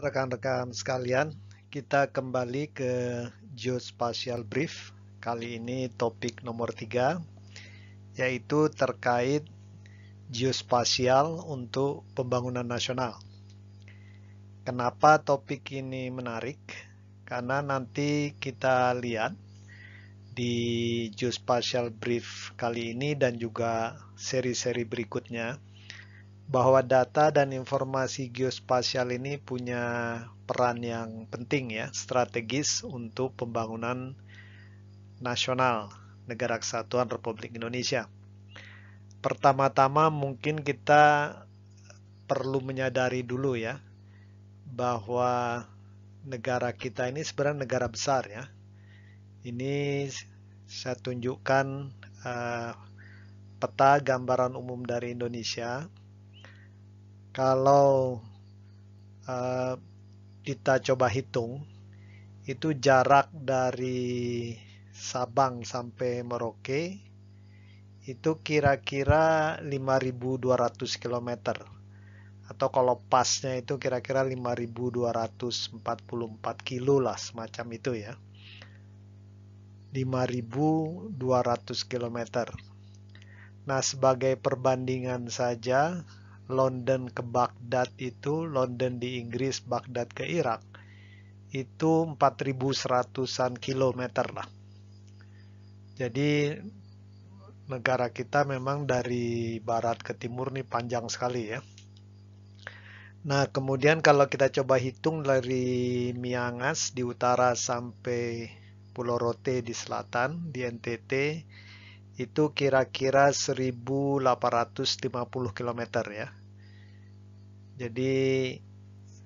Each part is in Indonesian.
rekan-rekan sekalian, kita kembali ke Geospatial Brief. Kali ini topik nomor 3, yaitu terkait geospasial untuk pembangunan nasional. Kenapa topik ini menarik? Karena nanti kita lihat di Geospatial Brief kali ini dan juga seri-seri berikutnya, bahwa data dan informasi geospasial ini punya peran yang penting ya, strategis untuk pembangunan nasional Negara Kesatuan Republik Indonesia. Pertama-tama mungkin kita perlu menyadari dulu ya bahwa negara kita ini sebenarnya negara besar ya. Ini saya tunjukkan uh, peta gambaran umum dari Indonesia kalau uh, kita coba hitung itu jarak dari Sabang sampai Merauke itu kira-kira 5.200 km atau kalau pasnya itu kira-kira 5.244 kilo lah semacam itu ya 5.200 km nah sebagai perbandingan saja London ke Baghdad itu, London di Inggris, Baghdad ke Irak, itu 4.100-an kilometer lah. Jadi negara kita memang dari barat ke timur nih panjang sekali ya. Nah, kemudian kalau kita coba hitung dari Miangas di utara sampai Pulau Rote di selatan, di NTT, itu kira-kira 1850 km ya. Jadi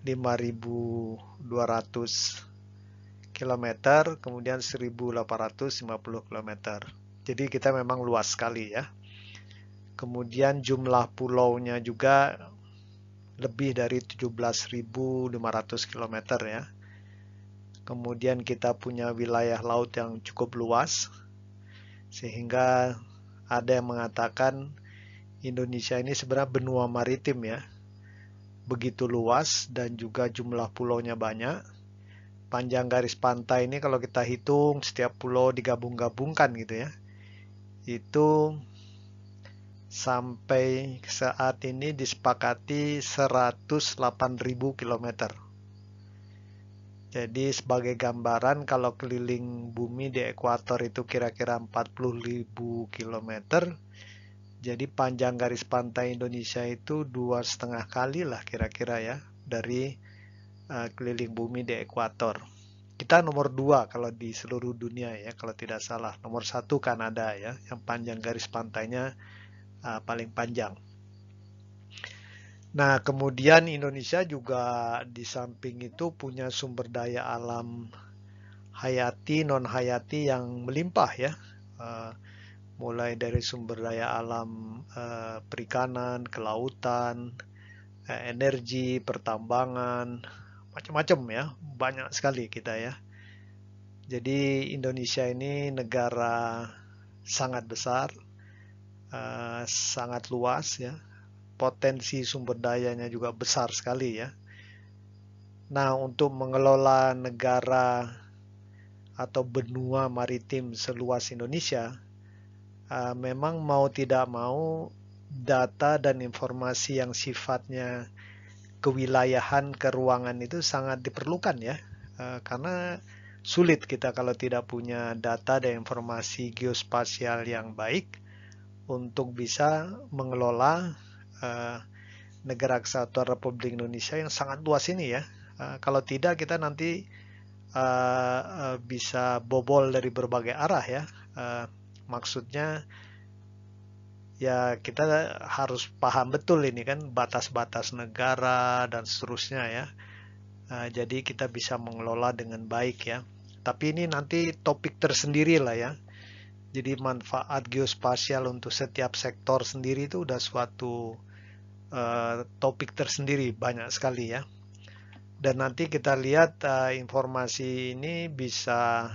5200 km kemudian 1850 km. Jadi kita memang luas sekali ya. Kemudian jumlah pulaunya juga lebih dari 17.500 km ya. Kemudian kita punya wilayah laut yang cukup luas sehingga ada yang mengatakan Indonesia ini sebenarnya benua maritim ya. Begitu luas dan juga jumlah pulaunya banyak. Panjang garis pantai ini kalau kita hitung setiap pulau digabung-gabungkan gitu ya. Itu sampai saat ini disepakati 108.000 km. Jadi sebagai gambaran kalau keliling bumi di ekuator itu kira-kira 40.000 km. Jadi panjang garis pantai Indonesia itu dua setengah kali lah kira-kira ya dari uh, keliling bumi di ekuator. Kita nomor dua kalau di seluruh dunia ya kalau tidak salah. Nomor satu Kanada ya yang panjang garis pantainya uh, paling panjang. Nah, kemudian Indonesia juga di samping itu punya sumber daya alam hayati, non hayati yang melimpah ya. Eh, mulai dari sumber daya alam eh, perikanan, kelautan, eh, energi, pertambangan, macam-macam ya, banyak sekali kita ya. Jadi Indonesia ini negara sangat besar, sangat luas ya potensi sumber dayanya juga besar sekali ya. Nah, untuk mengelola negara atau benua maritim seluas Indonesia, ah, memang mau tidak mau data dan informasi yang sifatnya kewilayahan keruangan itu sangat diperlukan ya, ah, karena sulit kita kalau tidak punya data dan informasi geospasial yang baik untuk bisa mengelola Eh, negara kesatuan Republik Indonesia yang sangat luas ini ya. Uh, kalau tidak kita nanti uh, uh, bisa bobol dari berbagai arah ya. Uh, maksudnya ya kita harus paham betul ini kan batas-batas negara dan seterusnya ya. Uh, jadi kita bisa mengelola dengan baik ya. Tapi ini nanti topik tersendiri lah ya. Jadi manfaat geospasial untuk setiap sektor sendiri itu udah suatu uh, topik tersendiri banyak sekali ya. Dan nanti kita lihat uh, informasi ini bisa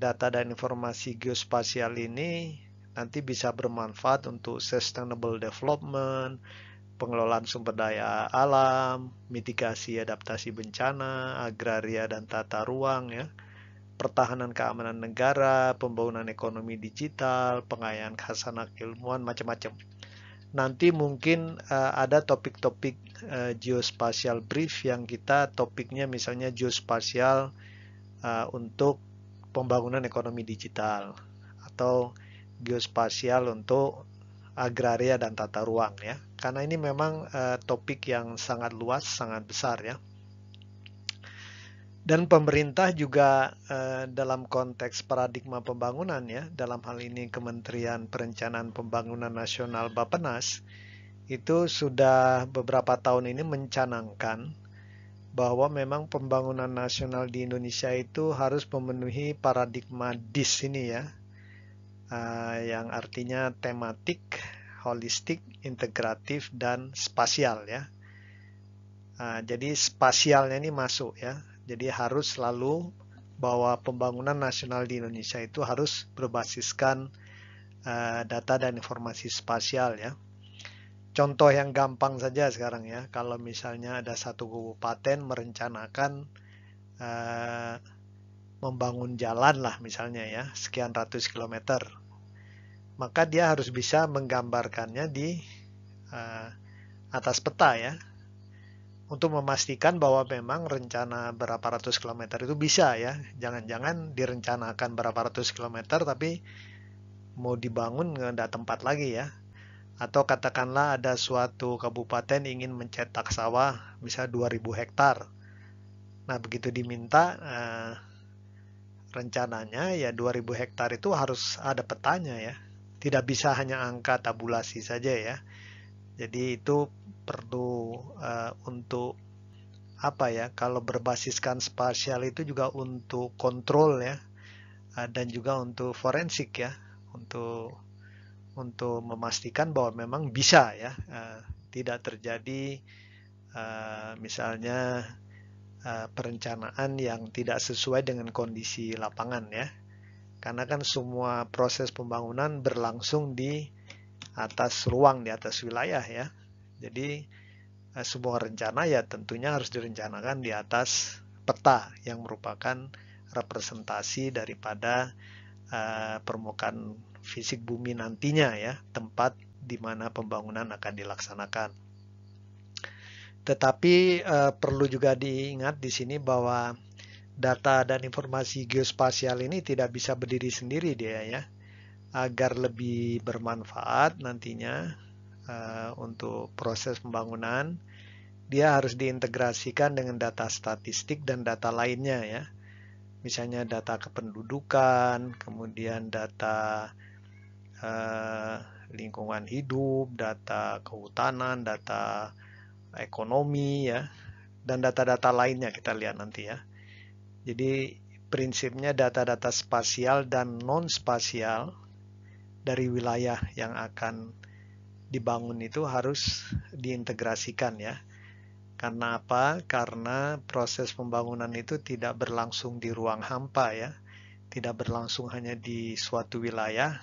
data dan informasi geospasial ini nanti bisa bermanfaat untuk sustainable development, pengelolaan sumber daya alam, mitigasi adaptasi bencana, agraria dan tata ruang ya pertahanan keamanan negara, pembangunan ekonomi digital, pengayaan khasanah ilmuwan, macam-macam nanti mungkin uh, ada topik-topik uh, geospatial brief yang kita topiknya misalnya geospasial uh, eh, untuk pembangunan ekonomi digital atau geospasial untuk agraria dan tata ruang ya karena ini memang uh, topik yang sangat luas sangat besar ya dan pemerintah juga eh, dalam konteks paradigma pembangunan ya dalam hal ini Kementerian Perencanaan Pembangunan Nasional Bapenas itu sudah beberapa tahun ini mencanangkan bahwa memang pembangunan nasional di Indonesia itu harus memenuhi paradigma DIS ini ya eh, yang artinya tematik, holistik, integratif dan spasial ya. Uh, jadi spasialnya ini masuk ya jadi harus selalu bahwa pembangunan nasional di Indonesia itu harus berbasiskan uh, data dan informasi spasial ya. Contoh yang gampang saja sekarang ya, kalau misalnya ada satu kabupaten merencanakan uh, membangun jalan lah misalnya ya, sekian ratus kilometer, maka dia harus bisa menggambarkannya di uh, atas peta ya, untuk memastikan bahwa memang rencana berapa ratus kilometer itu bisa ya. Jangan-jangan direncanakan berapa ratus kilometer tapi mau dibangun nggak tempat lagi ya. Atau katakanlah ada suatu kabupaten ingin mencetak sawah bisa 2000 hektar. Nah, begitu diminta eh, rencananya ya 2000 hektar itu harus ada petanya ya. Tidak bisa hanya angka tabulasi saja ya. Jadi itu perlu uh, untuk apa ya kalau berbasiskan spasial itu juga untuk kontrol ya uh, dan juga untuk forensik ya untuk untuk memastikan bahwa memang bisa ya uh, tidak terjadi uh, misalnya uh, perencanaan yang tidak sesuai dengan kondisi lapangan ya karena kan semua proses pembangunan berlangsung di atas ruang di atas wilayah ya jadi eh, sebuah rencana ya tentunya harus direncanakan di atas peta yang merupakan representasi daripada uh, permukaan fisik bumi nantinya ya, tempat di mana pembangunan akan dilaksanakan. Tetapi uh, perlu juga diingat di sini bahwa data dan informasi geospasial ini tidak bisa berdiri sendiri dia ya. Agar lebih bermanfaat nantinya Eh, untuk proses pembangunan, dia harus diintegrasikan dengan data statistik dan data lainnya ya. Misalnya data kependudukan, kemudian data eh, lingkungan hidup, data kehutanan, data ekonomi ya, dan data-data lainnya kita lihat nanti ya. Jadi prinsipnya data-data spasial dan non spasial dari wilayah yang akan dibangun itu harus diintegrasikan ya. Karena apa? Karena proses pembangunan itu tidak berlangsung di ruang hampa ya. Tidak berlangsung hanya di suatu wilayah,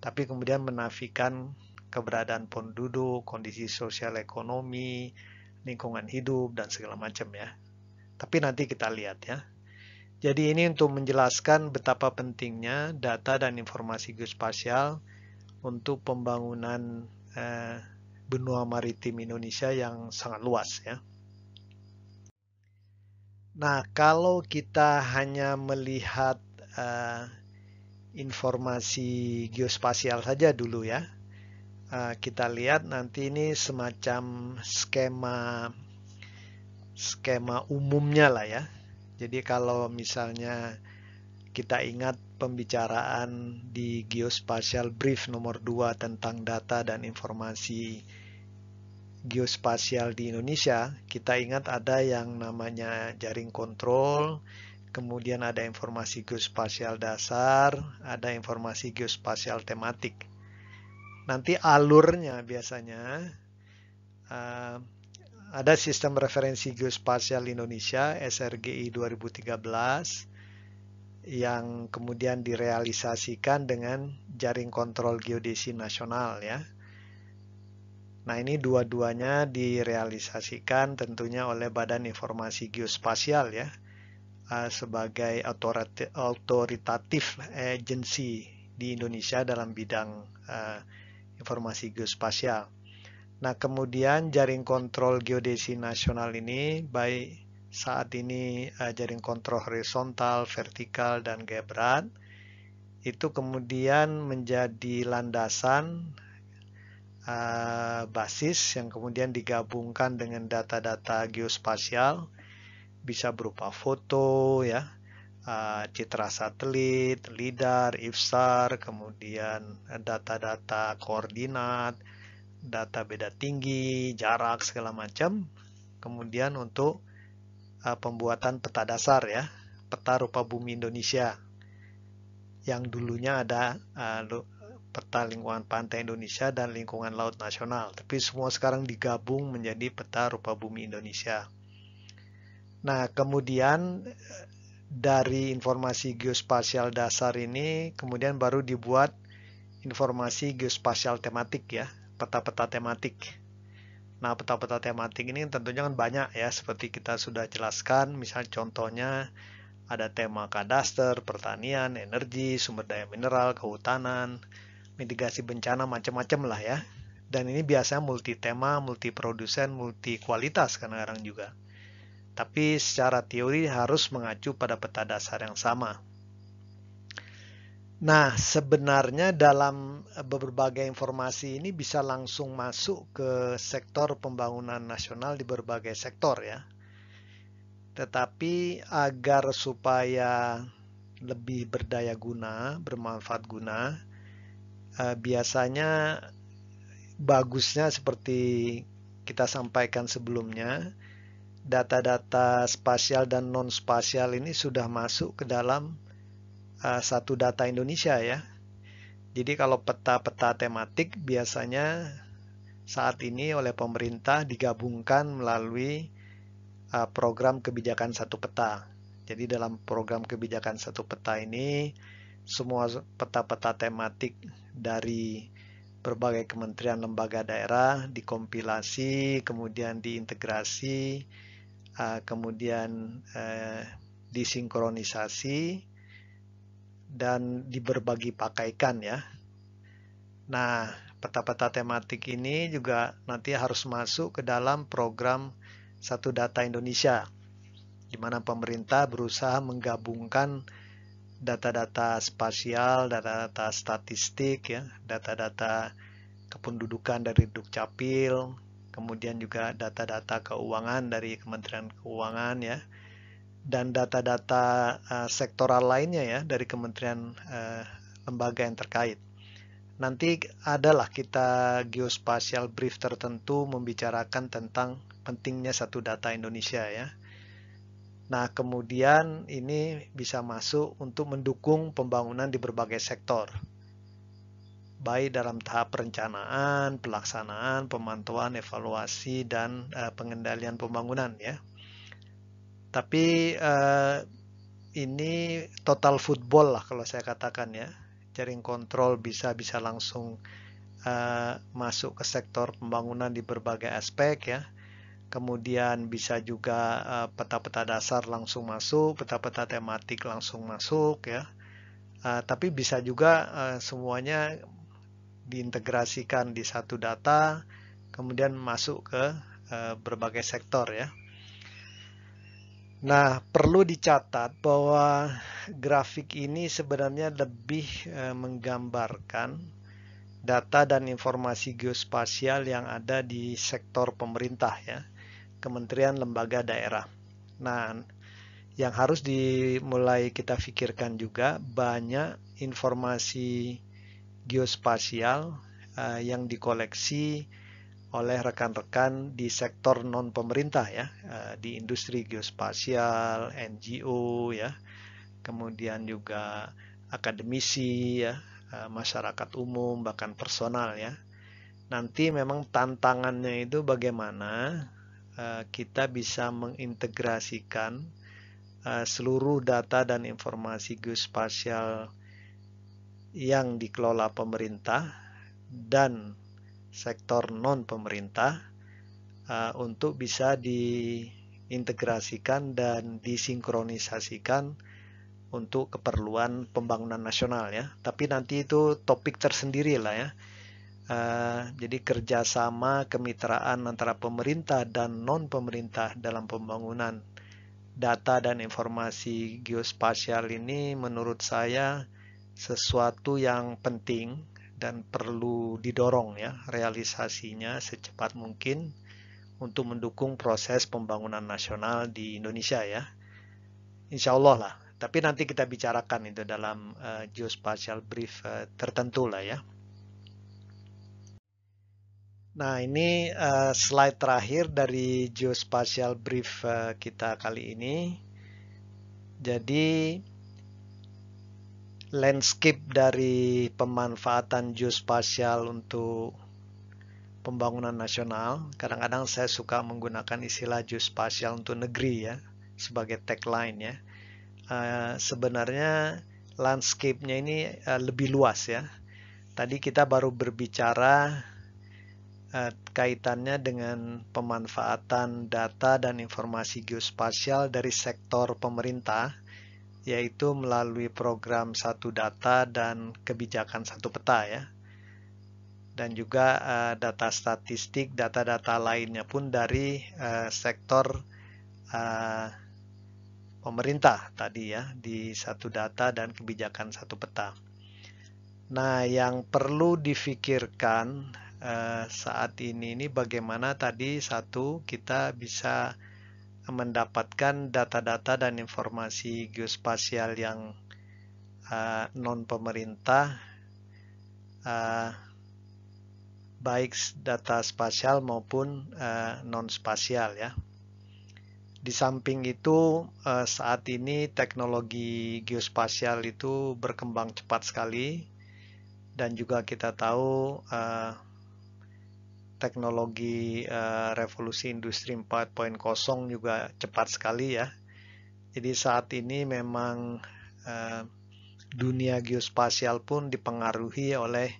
tapi kemudian menafikan keberadaan penduduk, kondisi sosial ekonomi, lingkungan hidup, dan segala macam ya. Tapi nanti kita lihat ya. Jadi ini untuk menjelaskan betapa pentingnya data dan informasi geospasial untuk pembangunan Eh, benua maritim Indonesia yang sangat luas ya. Nah, kalau kita hanya melihat uh, informasi geospasial saja dulu ya, uh, kita lihat nanti ini semacam skema skema umumnya lah ya. Jadi kalau misalnya kita ingat pembicaraan di Geospatial Brief nomor 2 tentang data dan informasi geospasial di Indonesia, kita ingat ada yang namanya jaring kontrol, kemudian ada informasi geospasial dasar, ada informasi geospasial tematik. Nanti alurnya biasanya uh, ada sistem referensi geospasial Indonesia SRGI 2013 yang kemudian direalisasikan dengan jaring kontrol geodesi nasional ya. Nah ini dua-duanya direalisasikan tentunya oleh Badan Informasi Geospasial ya eh, sebagai otoritatif agensi di Indonesia dalam bidang eh, informasi geospasial. Nah kemudian jaring kontrol geodesi nasional ini baik saat ini eh, jaring kontrol horizontal, vertikal, dan gaya itu kemudian menjadi landasan uh, basis yang kemudian digabungkan dengan data-data geospasial bisa berupa foto ya uh, citra satelit, lidar, IFSAR, kemudian data-data koordinat, data beda tinggi, jarak segala macam. Kemudian untuk uh, pembuatan peta dasar ya, peta rupa bumi Indonesia yang dulunya ada uh, peta lingkungan pantai Indonesia dan lingkungan laut nasional, tapi semua sekarang digabung menjadi peta rupa bumi Indonesia. Nah, kemudian eh, dari informasi geospasial dasar ini kemudian baru dibuat informasi geospasial tematik ya, peta-peta tematik Nah, peta-peta tematik ini tentunya kan banyak ya, seperti kita sudah jelaskan, misalnya contohnya ada tema kadaster, pertanian, energi, sumber daya mineral, kehutanan, mitigasi bencana, macam-macam lah ya. Dan ini biasanya multi tema, multi produsen, multi kualitas kadang-kadang juga. Tapi secara teori harus mengacu pada peta dasar yang sama. Nah, sebenarnya dalam eh, berbagai informasi ini bisa langsung masuk ke sektor pembangunan nasional di berbagai sektor ya. Tetapi agar supaya lebih berdaya guna, bermanfaat guna, eh, biasanya bagusnya seperti kita sampaikan sebelumnya, data-data spasial dan non-spasial ini sudah masuk ke dalam uh, satu data Indonesia ya. Jadi kalau peta-peta tematik biasanya saat ini oleh pemerintah digabungkan melalui uh, program kebijakan satu peta. Jadi dalam program kebijakan satu peta ini semua peta-peta tematik dari berbagai kementerian lembaga daerah dikompilasi, kemudian diintegrasi, eh, kemudian disinkronisasi dan diberbagi pakaikan ya. Nah, peta-peta tematik ini juga nanti harus masuk ke dalam program Satu Data Indonesia, di mana pemerintah berusaha menggabungkan data-data spasial, data-data statistik, ya, data-data kependudukan dari Dukcapil, kemudian juga data-data keuangan dari Kementerian Keuangan, ya, dan data-data uh, sektoral lainnya ya dari kementerian uh, lembaga yang terkait. Nanti adalah kita geospasial brief tertentu membicarakan tentang pentingnya satu data Indonesia ya. Nah, kemudian ini bisa masuk untuk mendukung pembangunan di berbagai sektor. Baik dalam tahap perencanaan, pelaksanaan, pemantauan, evaluasi, dan uh, pengendalian pembangunan ya. Tapi uh, ini total football lah kalau saya katakan ya. Jaring kontrol bisa bisa langsung uh, masuk ke sektor pembangunan di berbagai aspek ya. Kemudian bisa juga eh, peta-peta uh, dasar langsung masuk, peta-peta tematik langsung masuk ya. Uh, tapi bisa juga uh, semuanya diintegrasikan di satu data, kemudian masuk ke uh, berbagai sektor ya. Nah, perlu dicatat bahwa grafik ini sebenarnya lebih eh, menggambarkan data dan informasi geospasial yang ada di sektor pemerintah ya, kementerian, lembaga, daerah. Nah, yang harus dimulai kita pikirkan juga banyak informasi geospasial eh, yang dikoleksi oleh rekan-rekan di sektor non pemerintah ya eh, di industri geospasial, NGO ya, kemudian juga akademisi ya, eh, masyarakat umum bahkan personal ya. Nanti memang tantangannya itu bagaimana eh, kita bisa mengintegrasikan seluruh data dan informasi geospasial yang dikelola pemerintah dan sektor non pemerintah uh, eh, untuk bisa diintegrasikan dan disinkronisasikan untuk keperluan pembangunan nasional ya. Tapi nanti itu topik tersendiri lah ya. Uh, jadi kerjasama kemitraan antara pemerintah dan non pemerintah dalam pembangunan data dan informasi geospasial ini menurut saya sesuatu yang penting dan perlu didorong ya realisasinya secepat mungkin untuk mendukung proses pembangunan nasional di Indonesia ya. Insya Allah lah. Tapi nanti kita bicarakan itu dalam uh, geospatial brief uh, tertentu lah ya. Nah ini uh, slide terakhir dari geospatial brief uh, kita kali ini. Jadi landscape dari pemanfaatan geospasial untuk pembangunan nasional. Kadang-kadang saya suka menggunakan istilah geospasial untuk negeri ya, sebagai tagline ya. Uh, sebenarnya landscape-nya ini uh, lebih luas ya. Tadi kita baru berbicara eh, kaitannya dengan pemanfaatan data dan informasi geospasial dari sektor pemerintah yaitu melalui program satu data dan kebijakan satu peta ya. Dan juga uh, data statistik, data-data lainnya pun dari uh, sektor uh, pemerintah tadi ya di satu data dan kebijakan satu peta. Nah, yang perlu difikirkan uh, saat ini ini bagaimana tadi satu kita bisa mendapatkan data-data dan informasi geospasial yang uh, eh, non pemerintah uh, eh, baik data spasial maupun uh, eh, non spasial ya. Di samping itu uh, saat ini teknologi geospasial itu berkembang cepat sekali dan juga kita tahu uh, teknologi uh, revolusi industri 4.0 juga cepat sekali ya. Jadi saat ini memang uh, dunia geospasial pun dipengaruhi oleh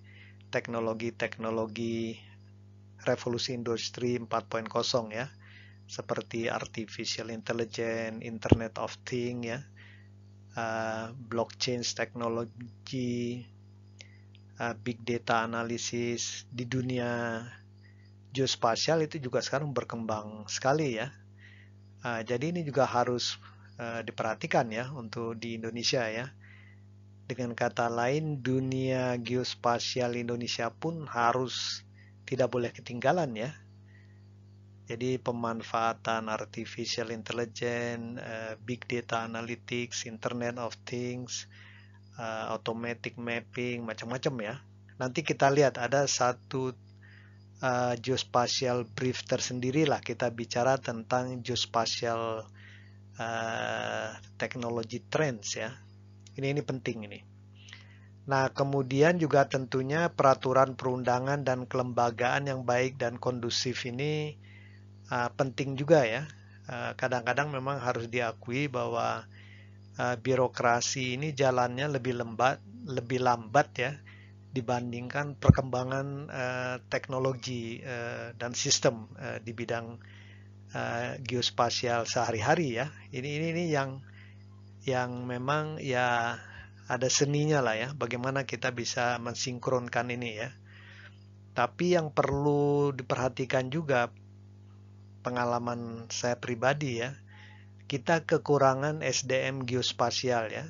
teknologi-teknologi revolusi industri 4.0 ya. Seperti artificial intelligence, internet of thing ya. Uh, blockchain teknologi, uh, big data analisis di dunia geospasial itu juga sekarang berkembang sekali ya. Uh, jadi ini juga harus uh, diperhatikan ya untuk di Indonesia ya. Dengan kata lain, dunia geospasial Indonesia pun harus tidak boleh ketinggalan ya. Jadi pemanfaatan artificial intelligence, uh, big data analytics, internet of things, uh, automatic mapping, macam-macam ya. Nanti kita lihat ada satu uh, geospatial brief tersendiri lah kita bicara tentang geospatial uh, eh, technology trends ya. Ini ini penting ini. Nah, kemudian juga tentunya peraturan perundangan dan kelembagaan yang baik dan kondusif ini uh, penting juga ya. Kadang-kadang uh, memang harus diakui bahwa uh, birokrasi ini jalannya lebih lembat, lebih lambat ya dibandingkan perkembangan uh, teknologi uh, dan sistem uh, di bidang uh, geospasial sehari-hari ya. Ini ini ini yang yang memang ya ada seninya lah ya. Bagaimana kita bisa mensinkronkan ini ya. Tapi yang perlu diperhatikan juga pengalaman saya pribadi ya. Kita kekurangan SDM geospasial ya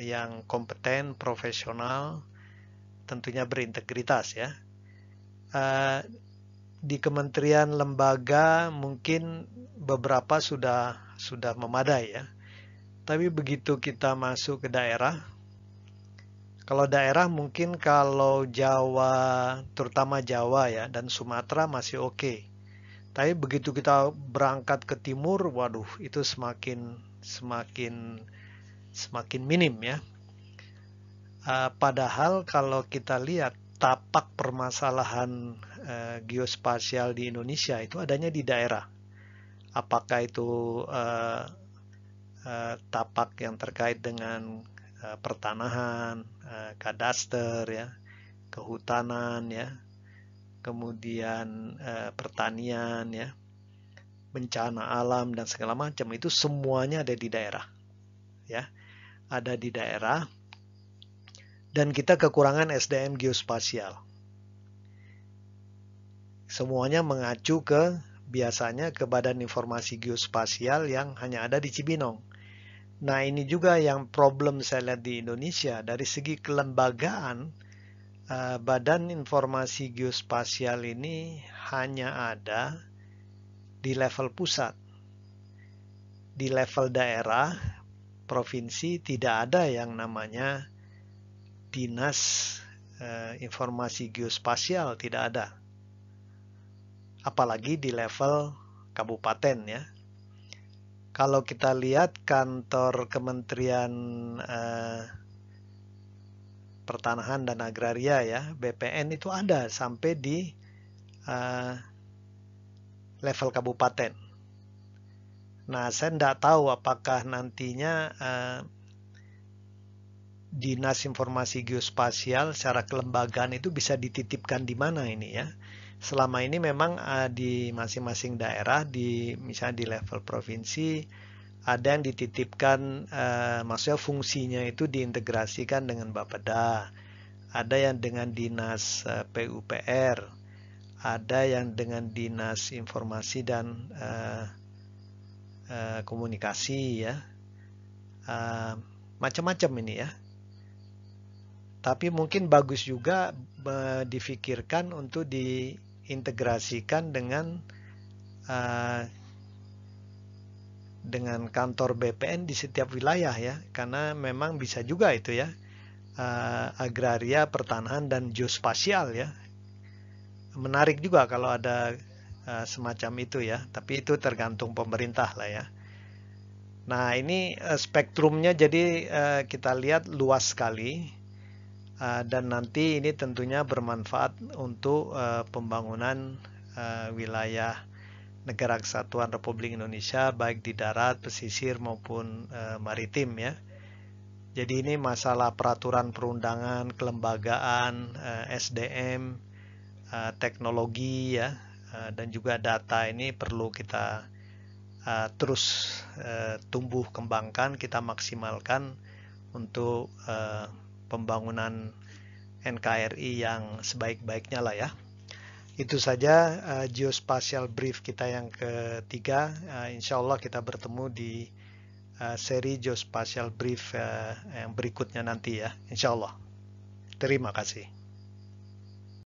yang kompeten, profesional, tentunya berintegritas ya. Uh, di kementerian lembaga mungkin beberapa sudah sudah memadai ya. Tapi begitu kita masuk ke daerah, kalau daerah mungkin kalau Jawa, terutama Jawa ya dan Sumatera masih oke. Okay. Tapi begitu kita berangkat ke timur, waduh itu semakin semakin semakin minim ya Eh, padahal kalau kita lihat tapak permasalahan uh, geospasial di Indonesia itu adanya di daerah. Apakah itu uh, uh, tapak yang terkait dengan uh, pertanahan, uh, kadaster, ya, kehutanan, ya, kemudian uh, pertanian ya bencana alam dan segala macam itu semuanya ada di daerah ya ada di daerah dan kita kekurangan SDM geospasial. Semuanya mengacu ke biasanya ke Badan Informasi Geospasial yang hanya ada di Cibinong. Nah, ini juga yang problem saya lihat di Indonesia dari segi kelembagaan eh, Badan Informasi Geospasial ini hanya ada di level pusat. Di level daerah, provinsi tidak ada yang namanya Dinas eh, Informasi Geospasial tidak ada. Apalagi di level kabupaten ya. Kalau kita lihat kantor Kementerian eh, Pertanahan dan Agraria ya, BPN itu ada sampai di eh, level kabupaten. Nah, saya tidak tahu apakah nantinya eh, Dinas Informasi Geospasial secara kelembagaan itu bisa dititipkan di mana ini ya? Selama ini memang uh, di masing-masing daerah di misalnya di level provinsi ada yang dititipkan uh, maksudnya fungsinya itu diintegrasikan dengan Bapeda. Ada yang dengan Dinas uh, eh, PUPR, ada yang dengan Dinas Informasi dan uh, uh, Komunikasi ya. Uh, macam-macam ini ya tapi mungkin bagus juga difikirkan untuk diintegrasikan dengan uh, dengan kantor BPN di setiap wilayah ya karena memang bisa juga itu ya uh, agraria pertanahan dan geospasial ya menarik juga kalau ada uh, semacam itu ya tapi itu tergantung pemerintah lah ya nah ini spektrumnya jadi kita lihat luas sekali Eh, dan nanti ini tentunya bermanfaat untuk eh, pembangunan eh, wilayah negara kesatuan Republik Indonesia baik di darat, pesisir maupun maritim ya. Jadi ini masalah peraturan perundangan, kelembagaan, SDM, teknologi ya, dan juga data ini perlu kita terus tumbuh kembangkan, kita maksimalkan untuk pembangunan NKRI yang sebaik-baiknya lah ya. Itu saja uh, geospatial brief kita yang ketiga. Uh, insya Allah kita bertemu di uh, seri geospatial brief uh, yang berikutnya nanti ya. Insya Allah. Terima kasih.